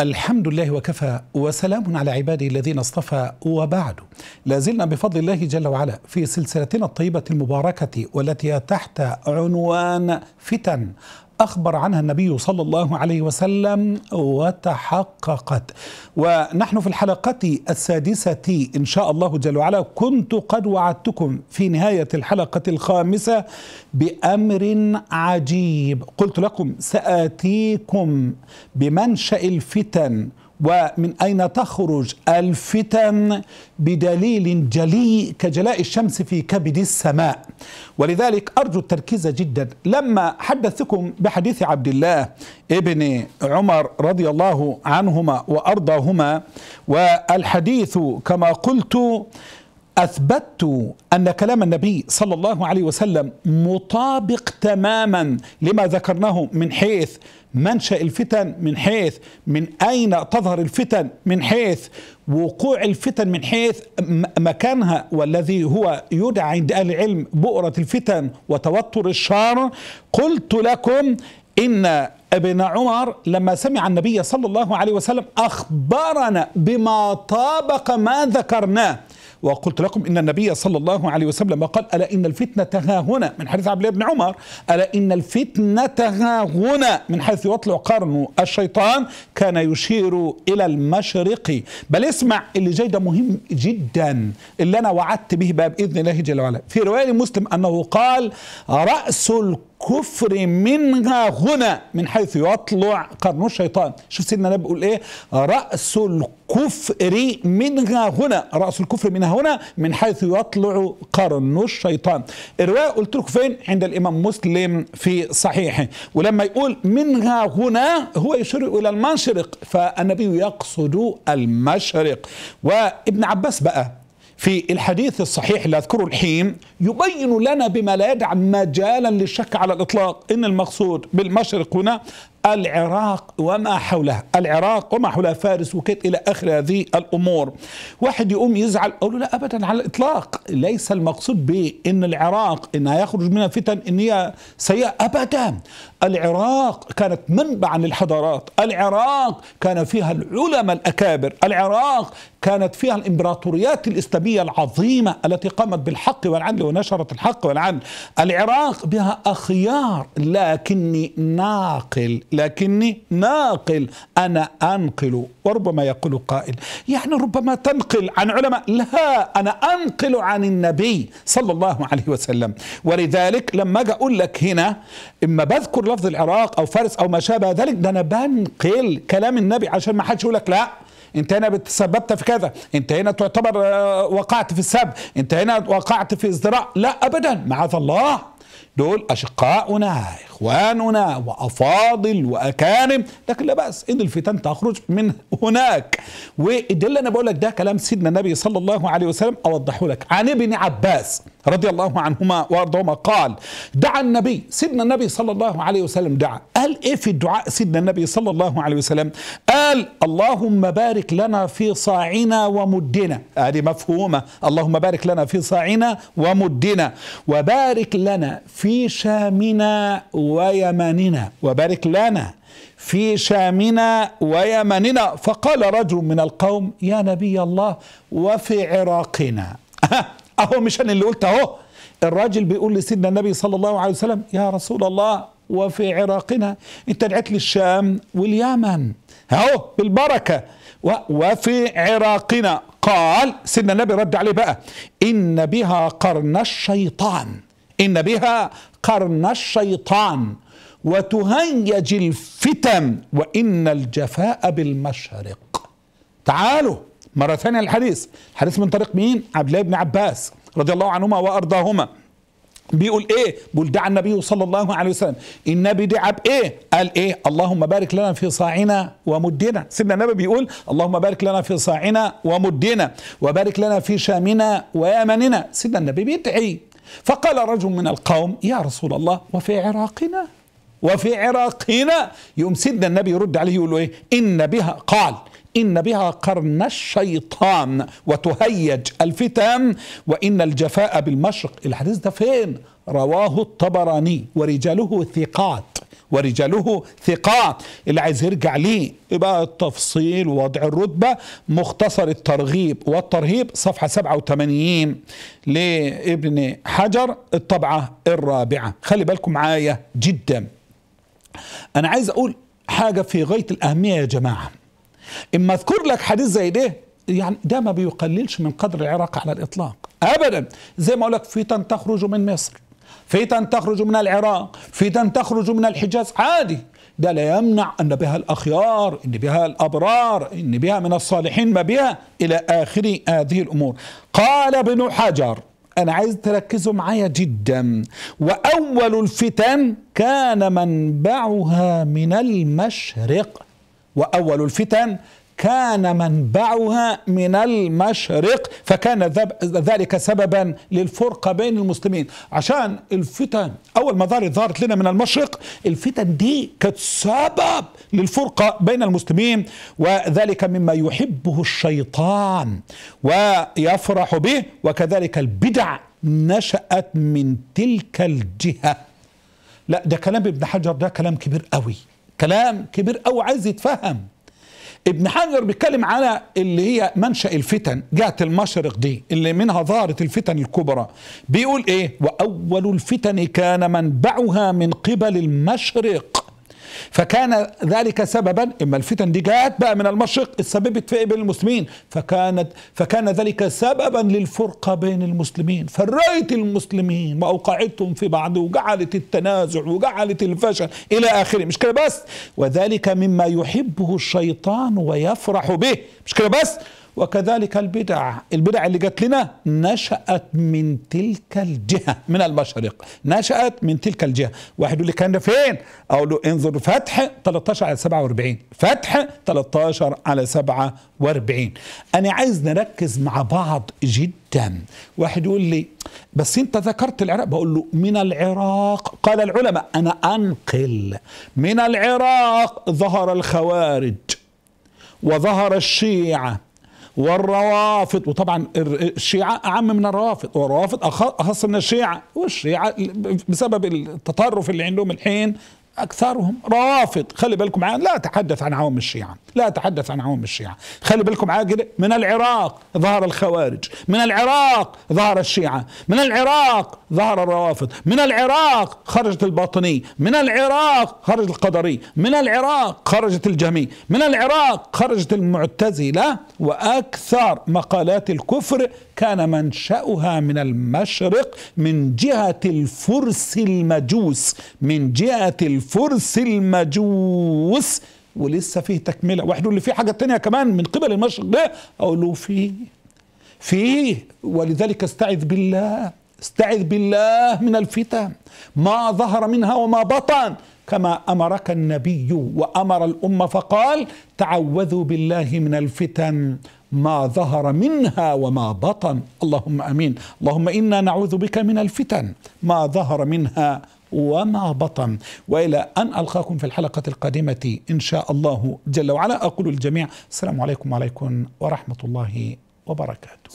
الحمد لله وكفى وسلام على عباده الذين اصطفى وبعد لازلنا بفضل الله جل وعلا في سلسلتنا الطيبة المباركة والتي تحت عنوان فتن أخبر عنها النبي صلى الله عليه وسلم وتحققت ونحن في الحلقة السادسة إن شاء الله جل وعلا كنت قد وعدتكم في نهاية الحلقة الخامسة بأمر عجيب قلت لكم سآتيكم بمنشأ الفتن ومن أين تخرج الفتن بدليل جلي كجلاء الشمس في كبد السماء ولذلك أرجو التركيز جدا لما حدثكم بحديث عبد الله ابن عمر رضي الله عنهما وأرضاهما والحديث كما قلت اثبتت ان كلام النبي صلى الله عليه وسلم مطابق تماما لما ذكرناه من حيث منشا الفتن من حيث من اين تظهر الفتن من حيث وقوع الفتن من حيث مكانها والذي هو يدعى عند اهل العلم بؤره الفتن وتوتر الشر قلت لكم ان ابن عمر لما سمع النبي صلى الله عليه وسلم اخبرنا بما طابق ما ذكرناه وقلت لكم إن النبي صلى الله عليه وسلم قال ألا إن الفتنة ها هنا من حديث عبد الله بن عمر ألا إن الفتنة ها هنا من حيث يطلع قرن الشيطان كان يشير إلى المشرق بل اسمع اللي جاي ده مهم جدا اللي أنا وعدت به باب بإذن الله جل وعلا في رواية مسلم أنه قال رأس الكل الكفر منها هنا من حيث يطلع قرن الشيطان شوف سيدنا النبي بيقول ايه رأس الكفر منها هنا رأس الكفر منها هنا من حيث يطلع قرن الشيطان الرواية قلت لكم فين عند الإمام مسلم في صحيحه ولما يقول منها هنا هو يشير إلى المنشرق فالنبي يقصد المشرق وابن عباس بقى في الحديث الصحيح اللي أذكره الحين يبين لنا بما لا يدع مجالا للشك على الإطلاق إن المقصود بالمشرق هنا العراق وما حولها العراق وما حولها فارس وكيت إلى آخر هذه الأمور واحد يقوم يزعل أقول له لا أبدا على الإطلاق ليس المقصود بأن العراق أنها يخرج منها فتن أن هي سيئة أبدا العراق كانت منبعا للحضارات العراق كان فيها العلماء الأكابر العراق كانت فيها الإمبراطوريات الإسلامية العظيمة التي قامت بالحق والعدل ونشرت الحق والعدل العراق بها أخيار لكني ناقل لكني ناقل أنا أنقل وربما يقول قائل يعني ربما تنقل عن علماء لا أنا أنقل عن النبي صلى الله عليه وسلم ولذلك لما أجي أقول لك هنا إما بذكر لفظ العراق أو فارس أو ما شابه ذلك ده أنا بنقل كلام النبي عشان ما حدش يقول لك لا انت هنا تسببت في كذا انت هنا تعتبر آه، وقعت في السب انت هنا وقعت في ازدراء لا ابدا معاذ الله دول أشقاؤنا إخواننا وأفاضل وأكارم لكن لا بأس إن الفتن تخرج من هناك وده اللي أنا بقول لك ده كلام سيدنا النبي صلى الله عليه وسلم أوضحه لك عن ابن عباس رضي الله عنهما وارضهما قال دعا النبي سيدنا النبي صلى الله عليه وسلم دعا قال ايه في الدعاء سيدنا النبي صلى الله عليه وسلم قال اللهم بارك لنا في صاعنا ومدنا هذه مفهومة اللهم بارك لنا في صاعنا ومدنا وبارك لنا في في شامنا ويمننا وبارك لنا في شامنا ويمننا فقال رجل من القوم يا نبي الله وفي عراقنا اهو مش انا اللي قلت اهو الراجل بيقول لسيدنا النبي صلى الله عليه وسلم يا رسول الله وفي عراقنا انت دعيت للشام واليمن اهو بالبركه وفي عراقنا قال سيدنا النبي رد عليه بقى ان بها قرن الشيطان إن بها قرن الشيطان وتهيج الفتن وإن الجفاء بالمشرق تعالوا مرة ثانية الحديث الحديث من طريق مين؟ عبد الله بن عباس رضي الله عنهما وأرضاهما بيقول ايه بيقول دعا النبي صلى الله عليه وسلم النبي دعا بايه قال ايه اللهم بارك لنا في صاعنا ومدنا سيدنا النبي بيقول اللهم بارك لنا في صاعنا ومدنا وبارك لنا في شامنا ويمننا سيدنا النبي بيدعي فقال رجل من القوم يا رسول الله وفي عراقنا وفي عراقنا يوم سيدنا النبي يرد عليه يقول ايه ان بها قال إن بها قرن الشيطان وتهيج الفتن وإن الجفاء بالمشرق الحديث ده فين رواه الطبراني ورجاله ثقات ورجاله ثقات اللي عايز يرجع ليه يبقى التفصيل ووضع الرتبة مختصر الترغيب والترهيب صفحة 87 لابن حجر الطبعة الرابعة خلي بالكم معايا جدا أنا عايز أقول حاجة في غاية الأهمية يا جماعة إما أذكر لك حديث زي ده يعني ده ما بيقللش من قدر العراق على الإطلاق أبدا زي ما أقول لك فتن تخرج من مصر فتن تخرج من العراق فتن تخرج من الحجاز عادي ده لا يمنع أن بها الأخيار أن بها الأبرار أن بها من الصالحين ما بها إلى آخر هذه الأمور قال ابن حجر أنا عايز تركزوا معايا جدا وأول الفتن كان منبعها من المشرق وأول الفتن كان منبعها من المشرق فكان ذلك سببا للفرقة بين المسلمين عشان الفتن أول ما ظهرت ظهرت لنا من المشرق الفتن دي كانت سبب للفرقة بين المسلمين وذلك مما يحبه الشيطان ويفرح به وكذلك البدع نشأت من تلك الجهة لا ده كلام ابن حجر ده كلام كبير قوي كلام كبير قوي عايز يتفهم ابن حجر بيتكلم على اللي هي منشا الفتن جهه المشرق دي اللي منها ظهرت الفتن الكبرى بيقول ايه واول الفتن كان منبعها من قبل المشرق فكان ذلك سببا اما الفتن دي جاءت بقى من المشرق اتسببت في بين المسلمين فكانت فكان ذلك سببا للفرقه بين المسلمين فرقت المسلمين واوقعتهم في بعض وجعلت التنازع وجعلت الفشل الى اخره مش كده بس وذلك مما يحبه الشيطان ويفرح به مش كده بس وكذلك البدع البدع اللي جات لنا نشأت من تلك الجهة من المشرق نشأت من تلك الجهة واحد يقول لي كان فين أقول له انظر فتح 13 على 47 فتح 13 على 47 أنا عايز نركز مع بعض جدا واحد يقول لي بس انت ذكرت العراق بقول له من العراق قال العلماء أنا أنقل من العراق ظهر الخوارج وظهر الشيعة والروافض وطبعا الشيعة أعم من الروافض والروافض أخص من الشيعة والشيعة بسبب التطرف اللي عندهم الحين أكثرهم روافض خلي بالكم معايا لا أتحدث عن عوام الشيعة لا أتحدث عن عوام الشيعة خلي بالكم عاقل من العراق ظهر الخوارج من العراق ظهر الشيعة من العراق ظهر الروافض من العراق خرجت الباطني من العراق خرج القدري من العراق خرجت الجهمي من العراق خرجت المعتزلة وأكثر مقالات الكفر كان منشأها من المشرق من جهة الفرس المجوس من جهة الفرس المجوس ولسه فيه تكملة واحد يقول لي في حاجة تانية كمان من قبل المشرق ده أقول له فيه فيه ولذلك استعذ بالله استعذ بالله من الفتن ما ظهر منها وما بطن كما امرك النبي وامر الامه فقال تعوذوا بالله من الفتن ما ظهر منها وما بطن اللهم امين اللهم انا نعوذ بك من الفتن ما ظهر منها وما بطن والى ان القاكم في الحلقه القادمه ان شاء الله جل وعلا اقول الجميع السلام عليكم وعليكم ورحمه الله وبركاته